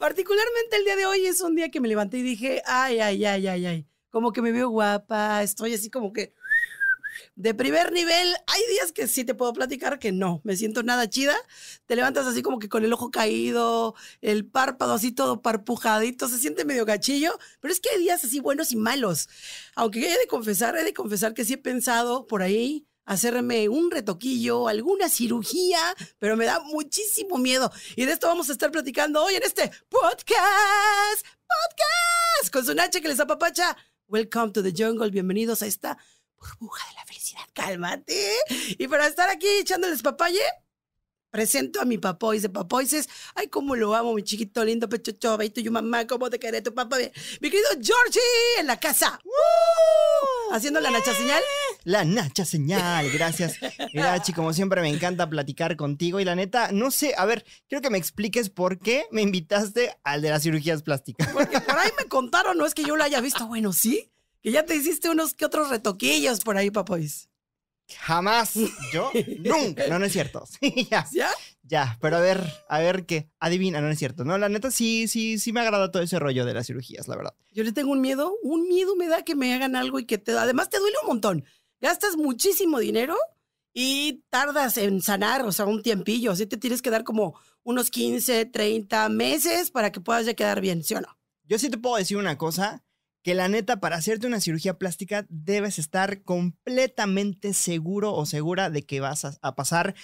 Particularmente el día de hoy es un día que me levanté y dije, ay, ay, ay, ay, ay, como que me veo guapa, estoy así como que de primer nivel. Hay días que sí te puedo platicar que no, me siento nada chida. Te levantas así como que con el ojo caído, el párpado así todo parpujadito, se siente medio gachillo, pero es que hay días así buenos y malos. Aunque he de confesar, he de confesar que sí he pensado por ahí hacerme un retoquillo, alguna cirugía, pero me da muchísimo miedo. Y de esto vamos a estar platicando hoy en este podcast, podcast, con su Nache que les apapacha. Welcome to the jungle, bienvenidos a esta burbuja de la felicidad, cálmate. Y para estar aquí echándoles papaye, presento a mi papoise, papoises. Ay, cómo lo amo, mi chiquito lindo pechocho, y tu mamá, cómo te queré tu papá. Mi querido Georgie en la casa. Haciendo la nacha señal. La Nacha Señal, gracias. grachi como siempre me encanta platicar contigo y la neta, no sé, a ver, quiero que me expliques por qué me invitaste al de las cirugías plásticas. Porque por ahí me contaron, no es que yo lo haya visto, bueno, sí, que ya te hiciste unos que otros retoquillos por ahí, papois. Jamás, yo nunca, no, no es cierto. ya. ya. ¿Ya? pero a ver, a ver qué, adivina, no es cierto. No, la neta sí, sí, sí me agrada todo ese rollo de las cirugías, la verdad. Yo le tengo un miedo, un miedo me da que me hagan algo y que te, además te duele un montón gastas muchísimo dinero y tardas en sanar, o sea, un tiempillo. Así te tienes que dar como unos 15, 30 meses para que puedas ya quedar bien, ¿sí o no? Yo sí te puedo decir una cosa, que la neta, para hacerte una cirugía plástica debes estar completamente seguro o segura de que vas a, pasar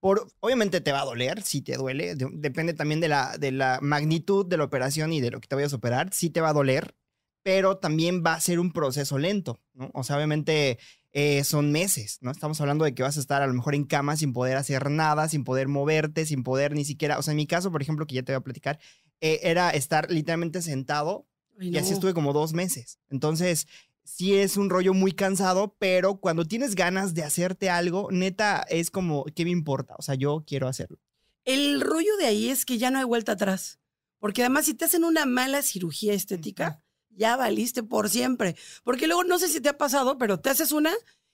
por, obviamente te va a doler, si te duele, depende también de la, de la magnitud de la operación y de lo que te vayas a operar, sí te va a doler, pero también va a ser un proceso lento, ¿no? O sea, obviamente eh, son meses, ¿no? Estamos hablando de que vas a estar a lo mejor en cama sin poder hacer nada, sin poder moverte, sin poder ni siquiera, o sea, en mi caso, por ejemplo, que ya te voy a platicar, eh, era estar literalmente sentado y así estuve como dos meses. Entonces, sí es un rollo muy cansado, pero cuando tienes ganas de hacerte algo, neta, es como, ¿qué me importa? O sea, yo quiero hacerlo. El rollo de ahí es que ya no hay vuelta atrás, porque además si te hacen una mala cirugía estética, ya valiste por siempre. Porque luego no sé si te ha pasado, pero te haces una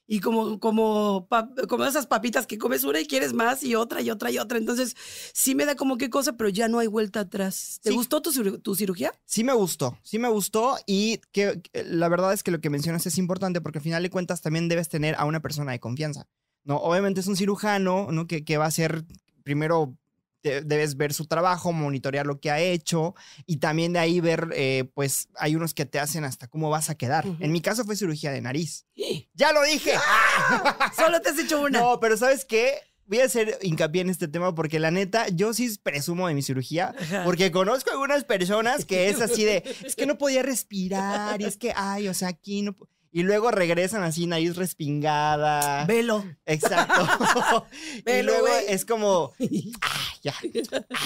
y como, como, como esas papitas que comes una y quieres más y otra y otra y otra. Entonces, sí me da como qué cosa, pero ya no hay vuelta atrás. ¿Te gustó tu, cirugía? Sí me gustó, sí me gustó y que, la verdad es que lo que mencionas es importante porque al final de cuentas también debes tener a una persona de confianza. No, obviamente es un cirujano, ¿no? Que, que va a ser primero debes ver su trabajo, monitorear lo que ha hecho y también de ahí ver, eh, pues hay unos que te hacen hasta cómo vas a quedar. En mi caso fue cirugía de nariz. ¡Eh! Ya lo dije. ¡Ah! Solo te has hecho una. No, pero ¿sabes qué? voy a hacer hincapié en este tema porque la neta, yo sí presumo de mi cirugía, porque conozco algunas personas que es así de, es que no podía respirar, y es que, ay, o sea, aquí no... Y luego regresan así, nariz respingada. Velo. Exacto. y luego es como, ah, ya,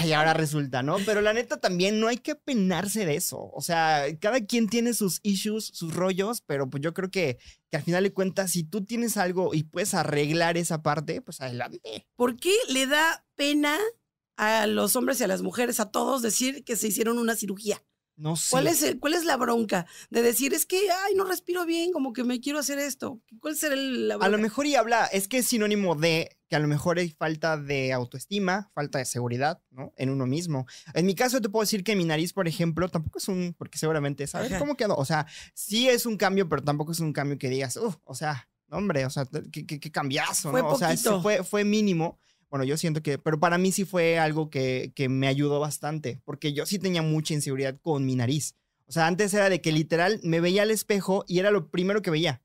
y ahora resulta, ¿no? Pero la neta también no hay que penarse de eso. O sea, cada quien tiene sus issues, sus rollos, pero pues yo creo que, que al final de cuentas, si tú tienes algo y puedes arreglar esa parte, pues adelante. ¿Por qué le da pena a los hombres y a las mujeres, a todos, decir que se hicieron una cirugía? No sé. ¿Cuál es, ¿Cuál es la bronca de decir, es que, ay, no respiro bien, como que me quiero hacer esto? ¿Cuál será la bronca? A lo mejor y habla, es que es sinónimo de a lo mejor hay falta de autoestima, falta de seguridad, ¿no? En uno mismo. En mi caso te puedo decir que mi nariz, por ejemplo, tampoco es un, porque seguramente, ¿sabes cómo quedó? O sea, sí es un cambio, pero tampoco es un cambio que digas, o sea, hombre, o sea, qué, cambiazo, ¿no? O sea, fue, fue mínimo. Bueno, yo siento que, pero para mí sí fue algo que, que me ayudó bastante, porque yo sí tenía mucha inseguridad con mi nariz. O sea, antes era de que literal me veía al espejo y era lo primero que veía.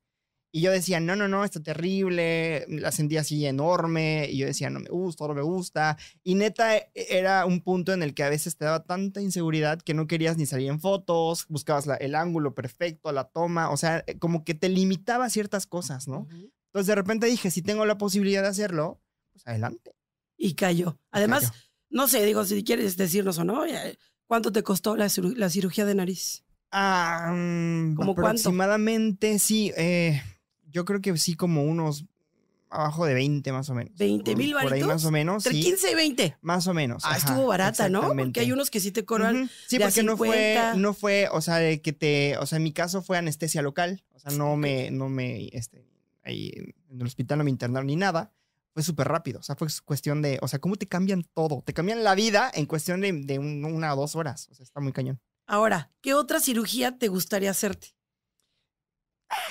Y yo decía, no, no, no, está terrible, la sentía así enorme, y yo decía, no me gusta, no me gusta. Y neta, e, e, era un punto en el que a veces te daba tanta inseguridad que no querías ni salir en fotos, buscabas el ángulo perfecto, la toma, o sea, e, como que te limitaba ciertas cosas, ¿no? Entonces de repente dije, si tengo la posibilidad de hacerlo, pues adelante. Y cayó. Además, no sé, digo, si quieres decirnos o no, eh, ¿cuánto te costó la, cirugía de nariz? Ah, mm, cuánto? aproximadamente, sí, eh, yo creo que sí, como unos abajo de 20 más o menos. 20 mil baritos. Por ahí más o menos. Entre 15 y 20. Más o menos. Ah, estuvo barata, ¿no? Porque hay unos que sí te cobran. Sí, porque no fue, no fue, o sea, de que te, o sea, en mi caso fue anestesia local. O sea, no me, no me, este, ahí en el hospital no me internaron ni nada. Fue súper rápido. O sea, fue cuestión de, o sea, cómo te cambian todo. Te cambian la vida en cuestión de, una o dos horas. O sea, está muy cañón. Ahora, ¿qué otra cirugía te gustaría hacerte?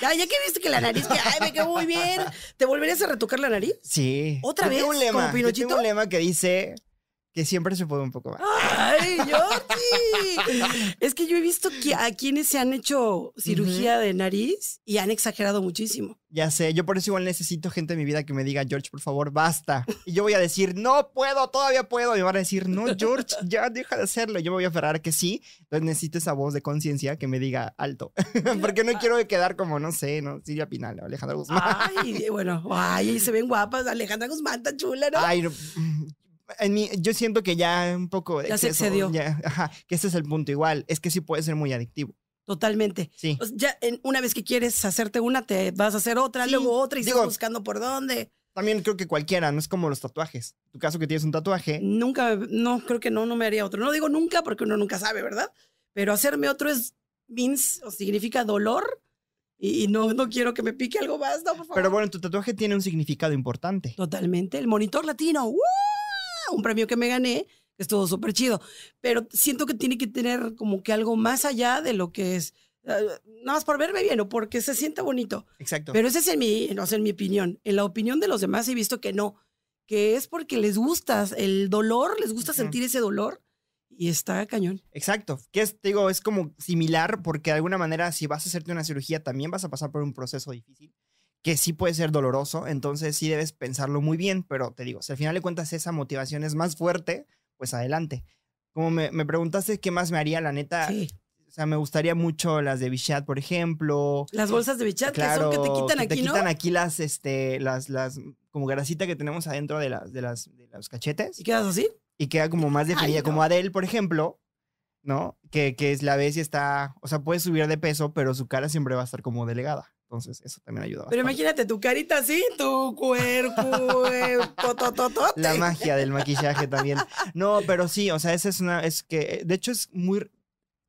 Ya, ah, ya que viste que la nariz, que ay, me quedó muy bien. ¿Te volverías a retocar la nariz? Sí. ¿Otra vez? Tengo un lema, Pinochito? tengo un lema que dice: siempre se puede un poco más. ¡Ay, Jordi! es que yo he visto que a quienes se han hecho cirugía de nariz y han exagerado muchísimo. Ya sé, yo por eso igual necesito gente en mi vida que me diga, George, por favor, basta. Y yo voy a decir, no puedo, todavía puedo. Y me van a decir, no, George, ya deja de hacerlo. Yo me voy a aferrar que sí. Entonces necesito esa voz de conciencia que me diga alto. Porque no quiero quedar como, no sé, ¿no? Silvia Pinal, Alejandra Guzmán. Ay, bueno, ay, se ven guapas. Alejandra Guzmán tan chula, ¿no? Ay, no yo siento que ya un poco. ya se excedió. Ya, ajá, que ese es el punto igual. Es que sí puede ser muy adictivo. Totalmente. Sí. ya una vez que quieres hacerte una, te vas a hacer otra, luego otra y sigo buscando por dónde. También creo que cualquiera, no es como los tatuajes. Tu caso que tienes un tatuaje. Nunca, no, creo que no, no me haría otro. No digo nunca porque uno nunca sabe, ¿verdad? Pero hacerme otro es means o significa dolor y, no, no quiero que me pique algo más, no, por favor. Pero bueno, tu tatuaje tiene un significado importante. Totalmente. El monitor latino. ¡Woo! un premio que me gané, que estuvo súper chido. Pero siento que tiene que tener como que algo más allá de lo que es. Eh, nada más por verme bien o porque se sienta bonito. Exacto. Pero esa es en mi, no, en mi opinión. En la opinión de los demás he visto que no, que es porque les gusta el dolor, les gusta sentir ese dolor y está cañón. Exacto. Que es, digo, es como similar porque de alguna manera si vas a hacerte una cirugía también vas a pasar por un proceso difícil que sí puede ser doloroso, entonces sí debes pensarlo muy bien, pero te digo, si al final le cuentas esa motivación es más fuerte, pues adelante. Como me, preguntaste qué más me haría, la neta, O sea, me gustaría mucho las de Bichat, por ejemplo. Las bolsas de Bichat, claro, que son que te quitan que aquí, te quitan aquí las, este, las, las, como grasita que tenemos adentro de las, de las, de los cachetes. ¿Y quedas así? Y queda como más definida, como Adele, por ejemplo, ¿no? Que, que es la vez y está, o sea, puede subir de peso, pero su cara siempre va a estar como delegada. Entonces, eso también ayuda Pero imagínate tu carita así, tu cuerpo, eh, La magia del maquillaje también. No, pero sí, o sea, esa es una, es que, de hecho es muy,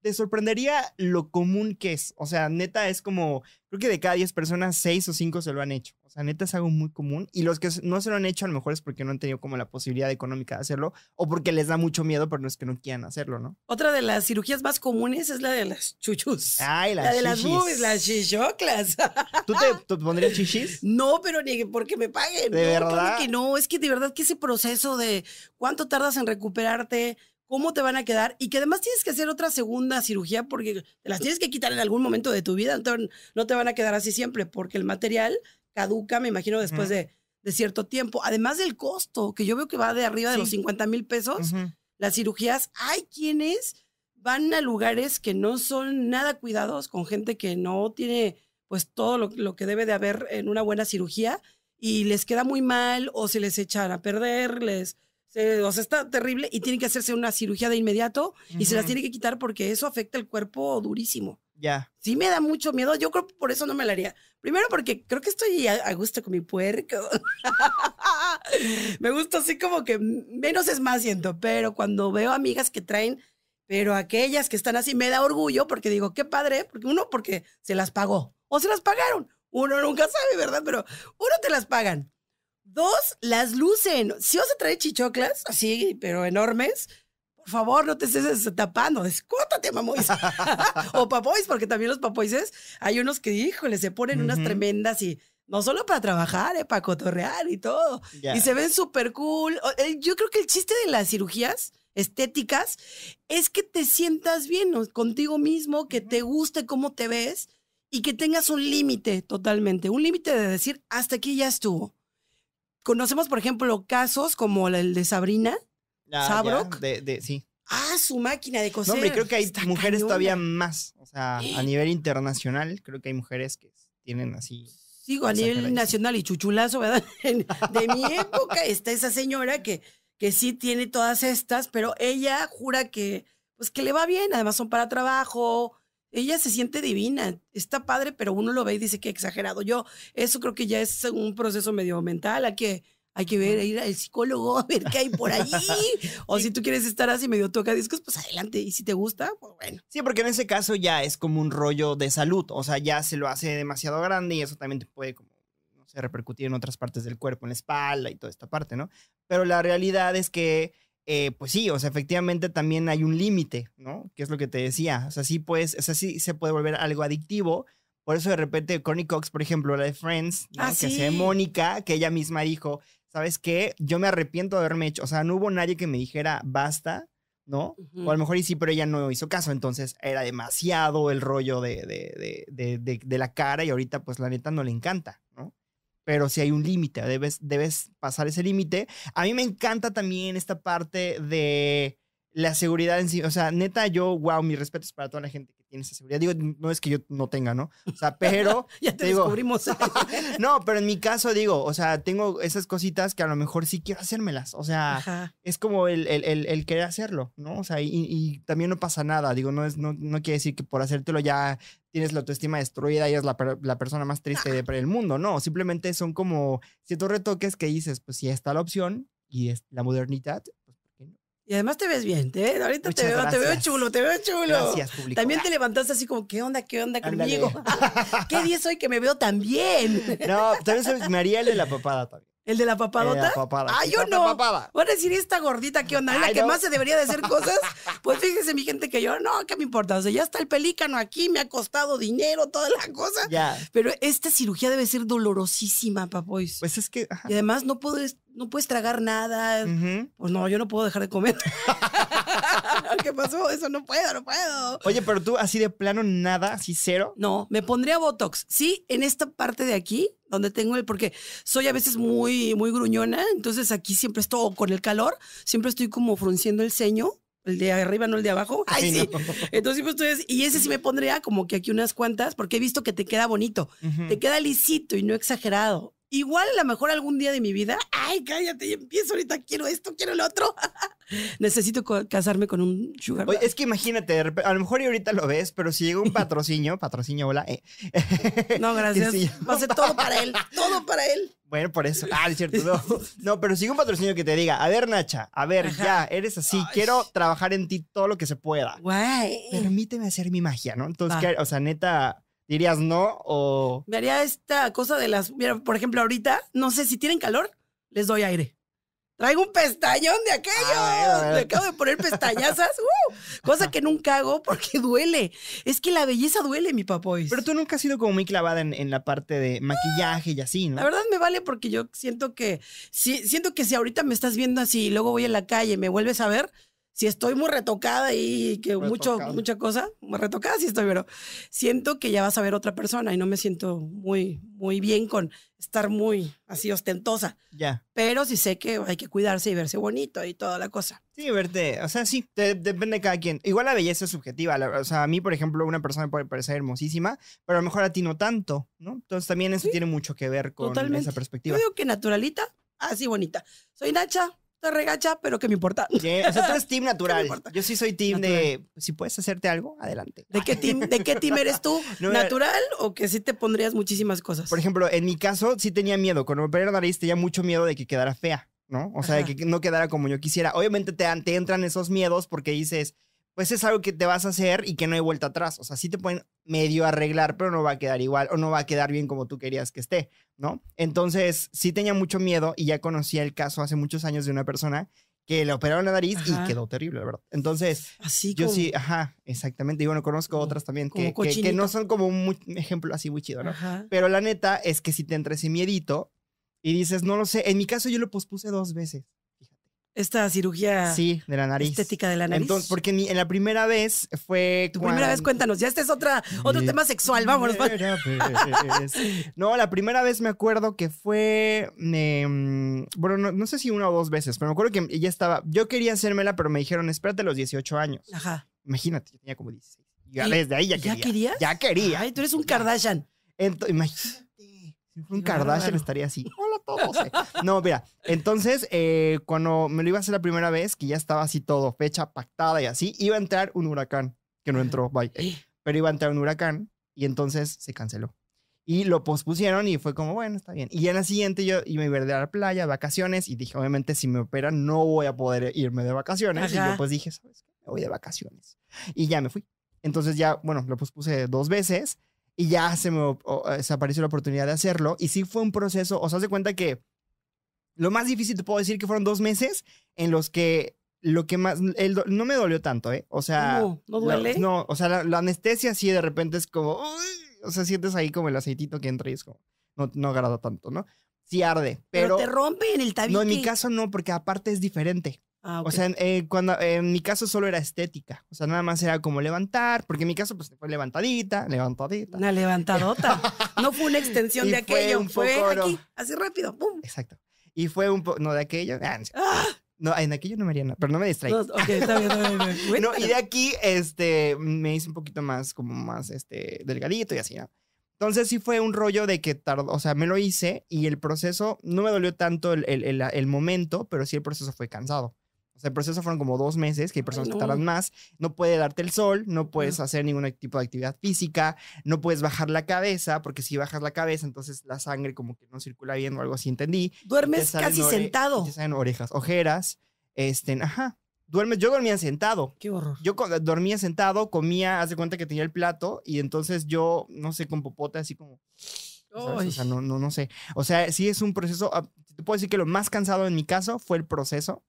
te sorprendería lo común que es. O sea, neta es como, creo que de cada 10 personas, 6 o 5 se lo han hecho. O sea, neta es algo muy común. Y los que no se lo han hecho, a lo mejor es porque no han tenido como la posibilidad económica de hacerlo o porque les da mucho miedo, pero no es que no quieran hacerlo, ¿no? Otra de las cirugías más comunes es la de las chuchus. Ay, las La de las boobies, las chichoclas. ¿Tú te, pondrías chichis? No, pero ni porque me paguen. De verdad. que no, es que de verdad que ese proceso de cuánto tardas en recuperarte, cómo te van a quedar y que además tienes que hacer otra segunda cirugía porque te las tienes que quitar en algún momento de tu vida, entonces no te van a quedar así siempre porque el material caduca, me imagino, después de, de, cierto tiempo. Además del costo, que yo veo que va de arriba de los 50 mil pesos, las cirugías, hay quienes van a lugares que no son nada cuidados con gente que no tiene pues todo lo, lo que debe de haber en una buena cirugía y les queda muy mal o se les echan a perder, les o sea, está terrible y tiene que hacerse una cirugía de inmediato y se las tiene que quitar porque eso afecta el cuerpo durísimo. Ya. Sí me da mucho miedo, yo creo que por eso no me la haría. Primero porque creo que estoy a, gusto con mi puerco. me gusta así como que menos es más siento, pero cuando veo amigas que traen, pero aquellas que están así, me da orgullo porque digo, qué padre, porque uno porque se las pagó o se las pagaron. Uno nunca sabe, ¿verdad? Pero uno te las pagan. Dos, las lucen. Si os a traer chichoclas, así, pero enormes, por favor, no te estés tapando, descótate, mamois. o papois, porque también los papoises, hay unos que, híjole, se ponen unas tremendas y no solo para trabajar, eh, para cotorrear y todo. Y se ven súper cool. Yo creo que el chiste de las cirugías estéticas es que te sientas bien contigo mismo, que te guste cómo te ves y que tengas un límite totalmente, un límite de decir, hasta aquí ya estuvo. Conocemos, por ejemplo, casos como el de Sabrina ah, Sabrok. de, sí. Ah, su máquina de coser. No, hombre, creo que hay mujeres todavía más. O sea, a nivel internacional, creo que hay mujeres que tienen así. Sigo a nivel nacional y chuchulazo, ¿verdad? De mi época está esa señora que, que sí tiene todas estas, pero ella jura que, pues que le va bien, además son para trabajo, ella se siente divina, está padre, pero uno lo ve y dice que exagerado. Yo, eso creo que ya es un proceso medio mental, hay que, hay que ver, ir al psicólogo, a ver qué hay por ahí. o si tú quieres estar así medio toca discos, pues adelante. Y si te gusta, pues bueno. Sí, porque en ese caso ya es como un rollo de salud, o sea, ya se lo hace demasiado grande y eso también te puede como repercutir en otras partes del cuerpo, en la espalda y toda esta parte, ¿no? Pero la realidad es que eh, pues sí, o sea, efectivamente también hay un límite, ¿no? Que es lo que te decía. O sea, sí, pues, o sea, sí se puede volver algo adictivo. Por eso de repente Connie Cox, por ejemplo, la de Friends, ah, que se Mónica, que ella misma dijo, ¿sabes qué? Yo me arrepiento de haberme hecho, o sea, no hubo nadie que me dijera, basta, ¿no? O a lo mejor sí, pero ella no hizo caso, entonces era demasiado el rollo de, de, de la cara y ahorita pues la neta no le encanta pero si hay un límite, debes, debes pasar ese límite. A mí me encanta también esta parte de la seguridad en sí, o sea, neta, yo, wow, mis respetos para toda la gente tiene esa seguridad. Digo, no es que yo no tenga, ¿no? O sea, pero... ya te, digo, descubrimos. no, pero en mi caso digo, o sea, tengo esas cositas que a lo mejor sí quiero hacérmelas. O sea, es como el, querer hacerlo, ¿no? O sea, y, también no pasa nada. Digo, no, es, no, no quiere decir que por hacértelo ya tienes la autoestima destruida y eres la, la persona más triste del mundo. No, simplemente son como ciertos retoques que dices, pues si está la opción y es la modernidad, y además te ves bien, te ahorita te veo, te veo chulo, te veo chulo. Gracias, público. También te levantaste así como, ¿qué onda, qué onda conmigo? ¿Qué día hoy que me veo tan bien? No, también sabes María el de la papada también. ¿El de la papadota? El papada. Ah, yo no. Papada. a decir, esta gordita, ¿qué onda? la que más se debería de hacer cosas? Pues fíjese, mi gente, que yo, no, ¿qué me importa? O sea, ya está el pelícano aquí, me ha costado dinero, toda la cosa. Ya. Pero esta cirugía debe ser dolorosísima, papois. Pues es que... Y además no puedo no puedes tragar nada. Pues no, yo no puedo dejar de comer. ¿Qué pasó? Eso no puedo, no puedo. Oye, pero tú así de plano nada, así cero. No, me pondría Botox. Sí, en esta parte de aquí, donde tengo el, porque soy a veces muy, muy gruñona, entonces aquí siempre estoy con el calor, siempre estoy como frunciendo el ceño. El de arriba, no el de abajo. Ay, sí. Entonces, pues, y ese sí me pondría como que aquí unas cuantas, porque he visto que te queda bonito. Te queda lisito y no exagerado. Igual a lo mejor algún día de mi vida, ay, cállate, empiezo ahorita, quiero esto, quiero lo otro. Necesito casarme con un sugar. es que imagínate, a lo mejor y ahorita lo ves, pero si llega un patrocinio, patrocinio, hola. Eh. no, gracias. Va a ser todo para él, todo para él. Bueno, por eso. Ah, cierto. No, No, pero sigue un patrocinio que te diga, a ver, Nacha, a ver, ya, eres así, quiero trabajar en ti todo lo que se pueda. Guay. Permíteme hacer mi magia, ¿no? Entonces, o sea, neta, ¿Dirías no o...? Me haría esta cosa de las... Mira, por ejemplo, ahorita, no sé, si tienen calor, les doy aire. Traigo un pestañón de aquello. Me acabo de poner pestañazas. Uh, cosa que nunca hago porque duele. Es que la belleza duele, mi papoy. Pero tú nunca has sido como muy clavada en, la parte de maquillaje y así, ¿no? La verdad me vale porque yo siento que... Si, siento que si ahorita me estás viendo así y luego voy a la calle y me vuelves a ver si estoy muy retocada y que mucho, mucha cosa, muy retocada sí estoy, pero siento que ya vas a ver otra persona y no me siento muy, muy bien con estar muy así ostentosa. Ya. Pero sí sé que hay que cuidarse y verse bonito y toda la cosa. Sí, verte, o sea, sí, depende de cada quien. Igual la belleza es subjetiva, o sea, a mí, por ejemplo, una persona puede parecer hermosísima, pero a lo mejor a ti no tanto, ¿no? Entonces también eso tiene mucho que ver con esa perspectiva. Yo digo que naturalita, así bonita. Soy Nacha, te regacha, pero que me importa. o sea, tú eres team natural. Yo sí soy team de si puedes hacerte algo, adelante. ¿De qué team, de qué team eres tú? ¿Natural o que sí te pondrías muchísimas cosas? Por ejemplo, en mi caso sí tenía miedo. Cuando me operé nariz tenía mucho miedo de que quedara fea, ¿no? O sea, de que no quedara como yo quisiera. Obviamente te, te entran esos miedos porque dices, pues es algo que te vas a hacer y que no hay vuelta atrás. O sea, sí te pueden medio arreglar, pero no va a quedar igual o no va a quedar bien como tú querías que esté, ¿no? Entonces, sí tenía mucho miedo y ya conocía el caso hace muchos años de una persona que le operaron la nariz y quedó terrible, la verdad. Entonces, así yo sí, ajá, exactamente. Y bueno, conozco otras también que, que, no son como un ejemplo así muy chido, ¿no? Pero la neta es que si te entra ese miedito y dices, no lo sé, en mi caso yo lo pospuse dos veces. Esta cirugía sí, de la nariz. estética de la nariz. Entonces, porque en la primera vez fue. Tu primera vez, cuéntanos, ya este es otra, otro tema sexual, vámonos. no, la primera vez me acuerdo que fue. Em, bueno, no, sé si una o dos veces, pero me acuerdo que ya estaba. Yo quería hacérmela, pero me dijeron, espérate los 18 años. Ajá. Imagínate, yo tenía como 16. Ya desde ahí ya quería. ¿Ya querías? Ya quería. Ay, tú eres un Kardashian. Entonces, imagínate. Si un Kardashian estaría así. Hola todos. Eh. No, mira, entonces, eh, cuando me lo iba a hacer la primera vez, que ya estaba así todo, fecha pactada y así, iba a entrar un huracán, que no entró, bye. Pero iba a entrar un huracán y entonces se canceló. Y lo pospusieron y fue como, bueno, está bien. Y en la siguiente yo iba a ir a la playa, vacaciones, y dije, obviamente, si me operan, no voy a poder irme de vacaciones. Y yo pues dije, ¿sabes qué? voy de vacaciones. Y ya me fui. Entonces ya, bueno, lo pospuse dos veces y ya se me eh, desapareció la oportunidad de hacerlo. Y sí fue un proceso, o sea, se cuenta que lo más difícil te puedo decir que fueron dos meses en los que lo que más, no me dolió tanto, ¿eh? O sea, no, duele. no, o sea, la, anestesia sí de repente es como, o sea, sientes ahí como el aceitito que entra y es como, no, no agrada tanto, ¿no? Sí arde, pero... pero te rompe en el tabique. No, en mi caso no, porque aparte es diferente. Ah, o sea, eh, cuando, en mi caso solo era estética. O sea, nada más era como levantar, porque en mi caso pues fue levantadita, levantadita. Una levantadota. no fue una extensión de aquello, fue, aquí, así rápido, ¡pum! Exacto. Y fue un poco, no, de aquello. Ah, ¡Ah! No, en aquello no me haría nada, pero no me distraí. No, está bien, no, y de aquí, este, me hice un poquito más, como más, este, delgadito y así, Entonces sí fue un rollo de que tardó, o sea, me lo hice y el proceso, no me dolió tanto el momento, pero sí el proceso fue cansado. O sea, el proceso fueron como dos meses, que hay personas que tardan más. No puede darte el sol, no puedes hacer ningún tipo de actividad física, no puedes bajar la cabeza, porque si bajas la cabeza, entonces la sangre como que no circula bien o algo así, entendí. Duermes casi sentado. Te salen orejas, ojeras, este, ajá. Duermes, yo dormía sentado. Qué horror. Yo dormía sentado, comía, haz de cuenta que tenía el plato y entonces yo, no sé, con popote así como... O sea, no, no, no sé. O sea, sí es un proceso, ah, te puedo decir que lo más cansado en mi caso fue el proceso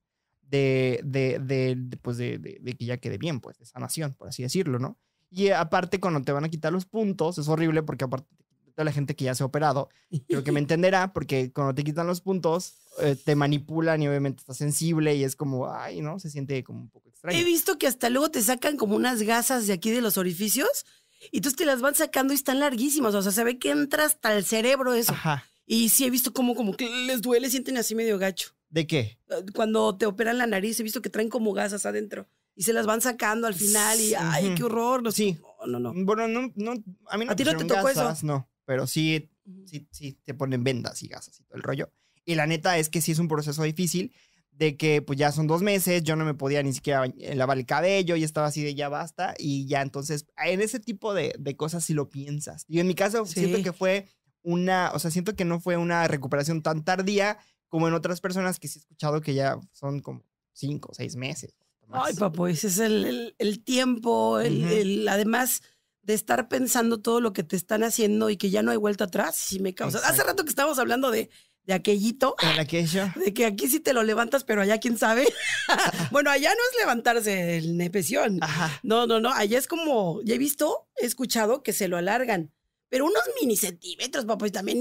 de, pues, de, de, de, que ya quede bien, pues, de sanación, por así decirlo, ¿no? Y aparte, cuando te van a quitar los puntos, es horrible porque aparte toda la gente que ya se ha operado, creo que me entenderá, porque cuando te quitan los puntos, eh, te manipulan y obviamente estás sensible y es como, ay, ¿no? Se siente como un poco extraño. He visto que hasta luego te sacan como unas gasas de aquí de los orificios y entonces te las van sacando y están larguísimas, o sea, se ve que entra hasta el cerebro eso. Ajá. Y sí he visto como, como que les duele, sienten así medio gacho. ¿De qué? Eh, cuando te operan la nariz, he visto que traen como gasas adentro y se las van sacando al final y ay, qué horror. No, sí. No, no, Bueno, no, no, a mí no, ¿A ti no te tocó eso? No, pero sí, sí, sí te ponen vendas y gasas y todo el rollo. Y la neta es que sí es un proceso difícil de que pues ya son dos meses, yo no me podía ni siquiera eh, lavar el cabello y estaba así de ya basta y ya entonces en ese tipo de, de cosas sí lo piensas. Y en mi caso siento que fue una, o sea, siento que no fue una recuperación tan tardía como en otras personas que sí he escuchado que ya son como cinco o seis meses. Ay, papo, ese es el, el, tiempo, el, además de estar pensando todo lo que te están haciendo y que ya no hay vuelta atrás, si me causa. Hace rato que estábamos hablando de, de aquellito. Aquello? De que aquí sí te lo levantas, pero allá quién sabe. bueno, allá no es levantarse el nepeción. Ajá. No, no, no. Allá es como, ya he visto, he escuchado que se lo alargan. Pero unos mini centímetros, pues y también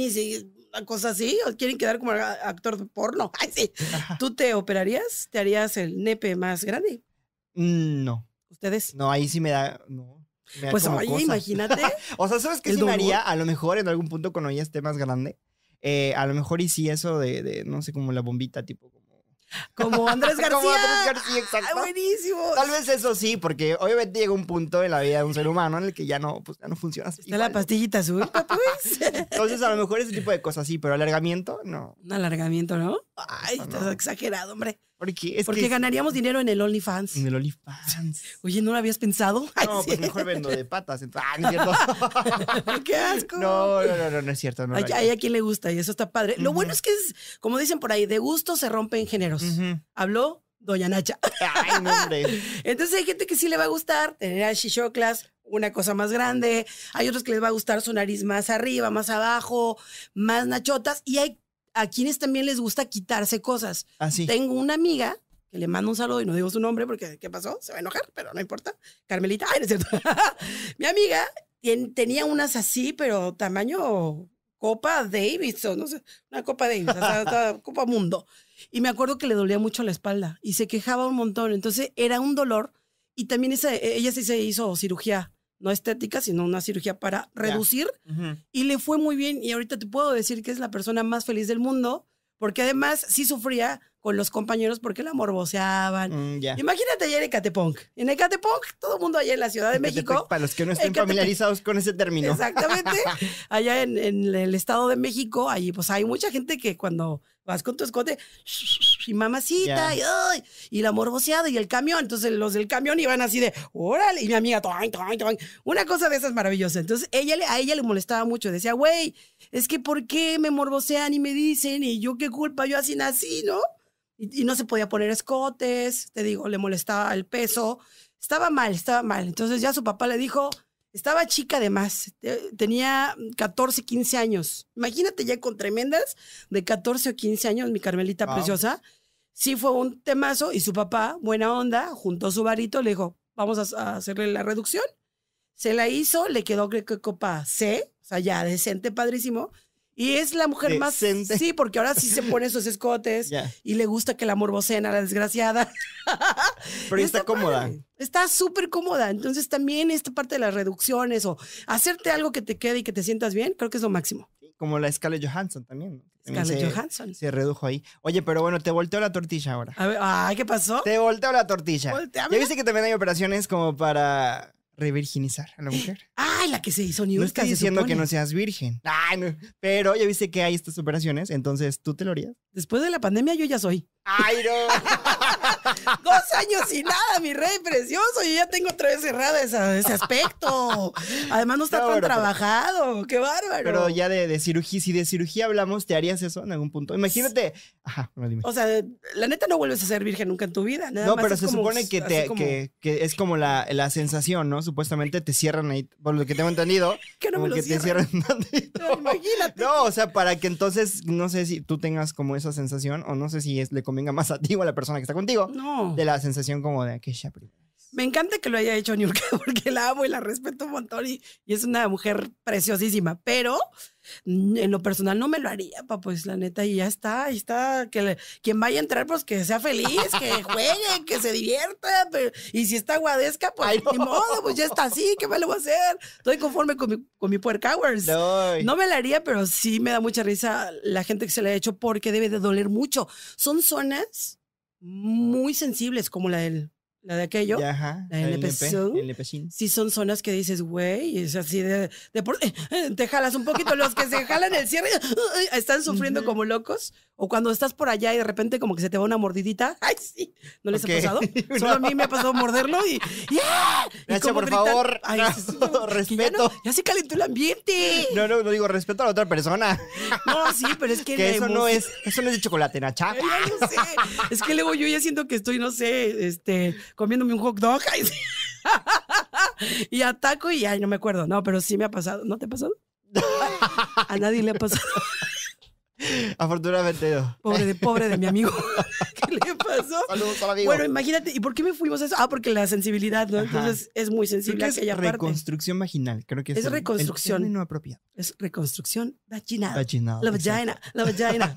una cosa así, o quieren quedar como actor de porno. Ay, sí. ¿Tú te operarías? ¿Te harías el nepe más grande? Mm, no. ¿Ustedes? No, ahí sí me da. No. pues oye, imagínate. o sea, ¿sabes qué sí me haría? A lo mejor en algún punto cuando ella esté más grande. Eh, a lo mejor y sí eso de, de, no sé, como la bombita, tipo Como Andrés García. Como Andrés García, ah, exacto. buenísimo. Tal vez eso sí, porque obviamente llega un punto en la vida de un ser humano en el que ya no, pues, ya no funciona Está la pastillita azul, pues. Entonces, a lo mejor ese tipo de cosas sí, pero alargamiento, no. Un alargamiento, ¿no? Ah, Ay, estás exagerado, hombre. Porque, ganaríamos dinero en el OnlyFans. En el OnlyFans. Oye, ¿no lo habías pensado? no, pues mejor vendo de patas. Ah, no cierto. ¡Qué asco! No, no, no, no, es cierto. hay, a quien le gusta y eso está padre. Lo bueno es que, es, como dicen por ahí, de gusto se rompen géneros. Habló Doña Nacha. Ay, hombre. Entonces hay gente que sí le va a gustar tener a Shishoklas una cosa más grande. Hay otros que les va a gustar su nariz más arriba, más abajo, más nachotas. Y hay a quienes también les gusta quitarse cosas. Así. Ah, Tengo una amiga que le mando un saludo y no digo su nombre porque, ¿qué pasó? Se va a enojar, pero no importa. Carmelita, ay, no es cierto. Mi amiga tenía unas así, pero tamaño Copa Davidson, no sé, una Copa Davidson, Copa Mundo. Y me acuerdo que le dolía mucho la espalda y se quejaba un montón. Entonces era un dolor y también esa, ella sí se hizo cirugía no estética, sino una cirugía para reducir. Y le fue muy bien y ahorita te puedo decir que es la persona más feliz del mundo, porque además sí sufría con los compañeros porque la morboseaban. Mm, Imagínate allá en en En Ecatepunk, todo el mundo allá en la Ciudad de México. Para los que no estén familiarizados con ese término. Exactamente. allá en, en, el Estado de México, allí pues hay mucha gente que cuando vas con tu escote y mamacita, y, y, la morboseada y el camión. Entonces los del camión iban así de, órale, y mi amiga, una cosa de esas maravillosas. Entonces ella, a ella le molestaba mucho, decía, güey, es que ¿por qué me morbosean y me dicen? Y yo qué culpa, yo así nací, ¿no? Y, y no se podía poner escotes, te digo, le molestaba el peso. Estaba mal, estaba mal. Entonces ya su papá le dijo, estaba chica además, tenía 14, 15 años. Imagínate ya con tremendas de 14 o 15 años, mi Carmelita preciosa. Sí fue un temazo y su papá, buena onda, juntó su varito, le dijo, vamos a, hacerle la reducción. Se la hizo, le quedó que copa C, o sea, ya decente, padrísimo. Y pues, es la mujer más. Sí, porque ahora sí se pone sus escotes y le gusta que la morbocena a la desgraciada. Pero está, cómoda. Está súper cómoda. Entonces, también esta parte de las reducciones o hacerte algo que te quede y que te sientas bien, creo que es lo máximo. Como la Scarlett Johansson también. Johansson. Se redujo ahí. Oye, pero bueno, te volteó la tortilla ahora. ay, ¿qué pasó? Te volteó la tortilla. Volteame. Ya viste que también hay operaciones como para revirginizar a la mujer. ¡Ay, la que se hizo niurka! No estoy diciendo que no seas virgen. Ay, Pero ya viste que hay estas operaciones, entonces tú te lo harías. Después de la pandemia yo ya soy. ¡Ay, no! Dos años y nada, mi rey precioso. Yo ya tengo otra vez cerrada ese aspecto. Además, no está tan trabajado. ¡Qué bárbaro! Pero ya de, cirugía, si de cirugía hablamos, ¿te harías eso en algún punto? Imagínate. Ajá, dime. O sea, la neta no vuelves a ser virgen nunca en tu vida. no, pero se supone que, te, es como la, sensación, ¿no? Supuestamente te cierran ahí, por lo que tengo entendido. que no me lo te cierran. imagínate. No, o sea, para que entonces, no sé si tú tengas como esa sensación o no sé si es le venga más a ti o a la persona que está contigo. De la sensación como de que primera. Me encanta que lo haya hecho York, porque la amo y la respeto un montón y, es una mujer preciosísima, pero en lo personal no me lo haría, pa, pues la neta, y ya está, ahí está, que quien vaya a entrar, pues que sea feliz, que juegue, que se divierta, y si está guadesca, pues ni modo, pues ya está así, ¿qué me lo voy a hacer? Estoy conforme con mi, con mi No. me lo haría, pero sí me da mucha risa la gente que se le ha hecho porque debe de doler mucho. Son zonas muy sensibles como la del la de aquello, la ajá, la NPC, sí son zonas que dices, güey, es así de, te jalas un poquito, los que se jalan el cierre están sufriendo como locos, o cuando estás por allá y de repente como que se te va una mordidita, ay, sí, ¿no les ha pasado? Solo a mí me ha pasado morderlo y, ya Nacho, por favor, respeto. Ya, ya, se calentó el ambiente. No, no, no digo respeto a la otra persona. No, sí, pero es que... que eso, no es, eso no es de chocolate, Nacha. ya Es que luego yo ya siento que estoy, no sé, este comiéndome un hot dog. y ataco y ay, no me acuerdo. No, pero sí me ha pasado. ¿No te pasó A nadie le ha pasado. Afortunadamente Pobre de, pobre de mi amigo. ¿Qué le pasó? Bueno, imagínate, ¿y por qué me fuimos a eso? Ah, porque la sensibilidad, ¿no? Entonces es muy sensible reconstrucción vaginal. Creo que es, reconstrucción. Es reconstrucción vaginal. La vagina, la vagina.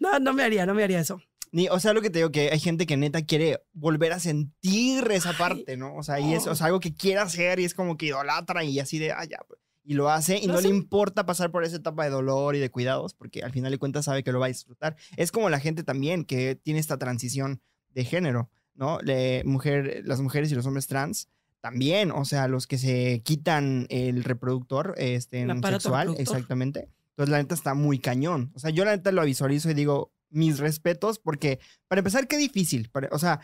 No, no me haría, no me haría eso. Ni, o sea, lo que te digo, que hay gente que neta quiere volver a sentir esa parte, ¿no? O sea, y es algo que quiere hacer y es como que idolatra y así de, ah, ya, pues", y lo hace y no, le importa pasar por esa etapa de dolor y de cuidados porque al final de cuentas sabe que lo va a disfrutar. Es como la gente también que tiene esta transición de género, ¿no? Le, mujer, las mujeres y los hombres trans también, o sea, los que se quitan el reproductor este, sexual, exactamente. Entonces, la neta está muy cañón. O sea, yo la neta lo visualizo y digo, mis respetos, porque para empezar, qué difícil. o sea,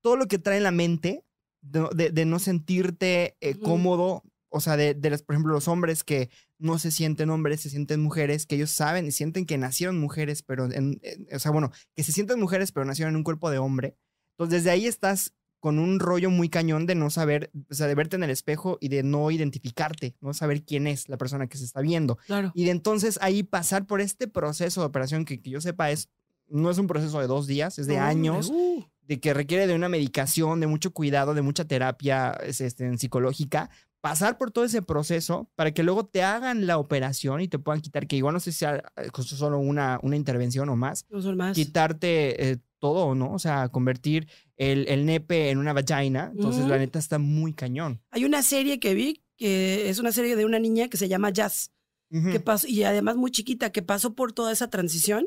todo lo que trae la mente de, no sentirte eh, cómodo, o sea, de, de, por ejemplo, los hombres que no se sienten hombres, se sienten mujeres, que ellos saben y sienten que nacieron mujeres, pero, en, o sea, bueno, que se sienten mujeres, pero nacieron en un cuerpo de hombre. Entonces, desde ahí estás con un rollo muy cañón de no saber, o sea, de verte en el espejo y de no identificarte, no saber quién es la persona que se está viendo. Y de entonces ahí pasar por este proceso de operación que, que yo sepa es no es un proceso de dos días, es de años, uh. de que requiere de una medicación, de mucho cuidado, de mucha terapia este, psicológica, pasar por todo ese proceso para que luego te hagan la operación y te puedan quitar, que igual no sé si sea eh, solo una, una intervención o más, quitarte eh, todo, ¿no? O sea, convertir el, nepe en una vagina. Entonces, la neta está muy cañón. Hay una serie que vi, que es una serie de una niña que se llama Jazz, que pasó, y además muy chiquita, que pasó por toda esa transición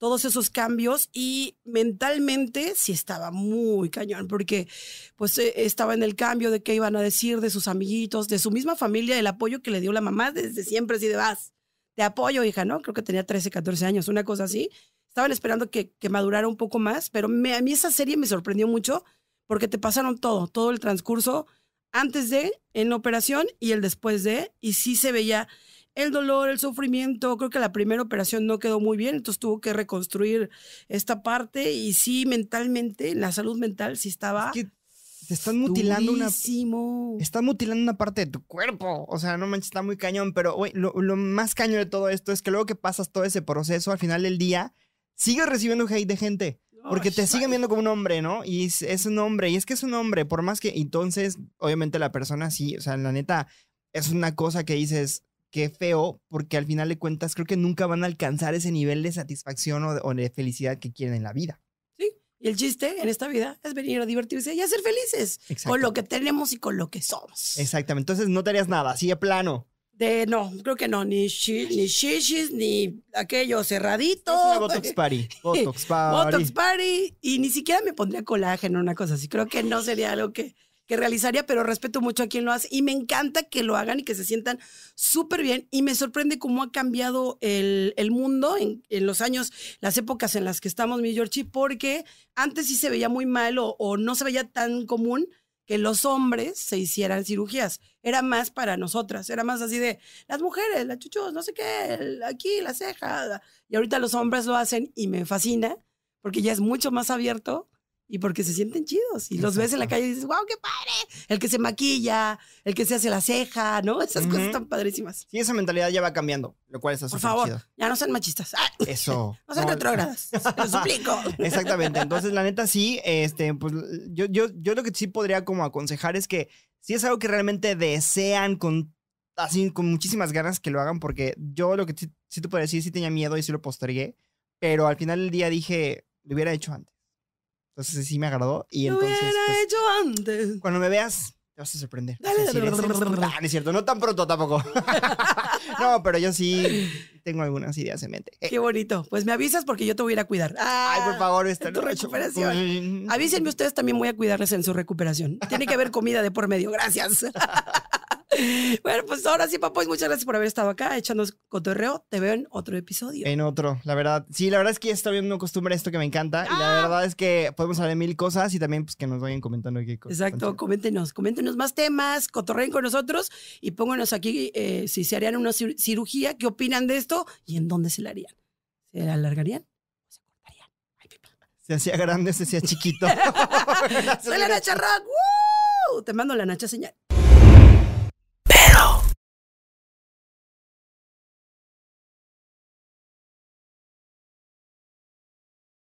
todos esos cambios y mentalmente sí estaba muy cañón porque pues eh, estaba en el cambio de qué iban a decir de sus amiguitos, de su misma familia, el apoyo que le dio la mamá desde siempre, así de vas, te apoyo hija, ¿no? Creo que tenía 13, 14 años, una cosa así. Estaban esperando que, que madurara un poco más, pero a mí esa serie me sorprendió mucho porque te pasaron todo, todo el transcurso antes de, en operación y el después de, y sí se veía el dolor, el sufrimiento. Creo que la primera operación no quedó muy bien, entonces tuvo que reconstruir esta parte y sí, mentalmente, la salud mental sí estaba... te están mutilando durísimo. una... Están mutilando una parte de tu cuerpo. O sea, no manches, está muy cañón. Pero, lo, más cañón de todo esto es que luego que pasas todo ese proceso, al final del día, sigues recibiendo hate de gente. Porque te siguen viendo como un hombre, ¿no? Y es, es, un hombre, y es que es un hombre, por más que entonces, obviamente la persona sí, o sea, la neta, es una cosa que dices, qué feo, porque al final de cuentas creo que nunca van a alcanzar ese nivel de satisfacción o de, felicidad que quieren en la vida. Sí, y el chiste en esta vida es venir a divertirse y a ser felices con lo que tenemos y con lo que somos. Exactamente, entonces no te harías nada, así de plano. De, no, creo que no, ni, ni shishis, ni aquello cerradito. botox party. Botox party. botox party. Y ni siquiera me pondría colágeno, una cosa así. Creo que no sería algo que que realizaría, pero respeto mucho a quien lo hace y me encanta que lo hagan y que se sientan súper bien y me sorprende cómo ha cambiado el, mundo en, los años, las épocas en las que estamos, mi Georgie, porque antes sí se veía muy mal o, no se veía tan común que los hombres se hicieran cirugías. Era más para nosotras, era más así de las mujeres, las chuchos, no sé qué, aquí, la ceja. Y ahorita los hombres lo hacen y me fascina porque ya es mucho más abierto y porque se sienten chidos. Y los ves en la calle y dices, wow, qué padre. El que se maquilla, el que se hace la ceja, ¿no? Esas cosas están padrísimas. Sí, esa mentalidad ya va cambiando, lo cual está Por favor, ya no sean machistas. Ah. Eso. no sean no. lo suplico. Exactamente. Entonces, la neta, sí, este, pues yo, yo, yo lo que sí podría como aconsejar es que si es algo que realmente desean con así con muchísimas ganas que lo hagan, porque yo lo que sí, te puedo decir, sí tenía miedo y sí lo postergué, pero al final del día dije, lo hubiera hecho antes. Entonces sí me agradó. Y entonces. Pues, hecho antes. Cuando me veas, te vas a sorprender. Dale, dale, dale, ah, no es cierto, no tan pronto tampoco. no, pero yo sí tengo algunas ideas en mente. Qué bonito. Pues me avisas porque yo te voy a ir a cuidar. Ay, por ah, favor, esta tu recuperación. Avísenme ustedes también voy a cuidarles en su recuperación. Tiene que haber comida de por medio. Gracias. bueno, pues ahora sí, Papoy, muchas gracias por haber estado acá, echándonos cotorreo. Te veo en otro episodio. En otro, la verdad. Sí, la verdad es que ya está viendo costumbre esto que me encanta. Y la ah. verdad es que podemos hablar de mil cosas y también pues que nos vayan comentando aquí. Exacto, coméntenos, coméntenos más temas, cotorreen con nosotros y pónganos aquí eh, si se harían una cirugía, qué opinan de esto y en dónde se la harían. ¿Se la alargarían? ¿Se cortarían? se hacía grande, se hacía chiquito. Soy la Nacha Rock. Te mando la Nacha señal.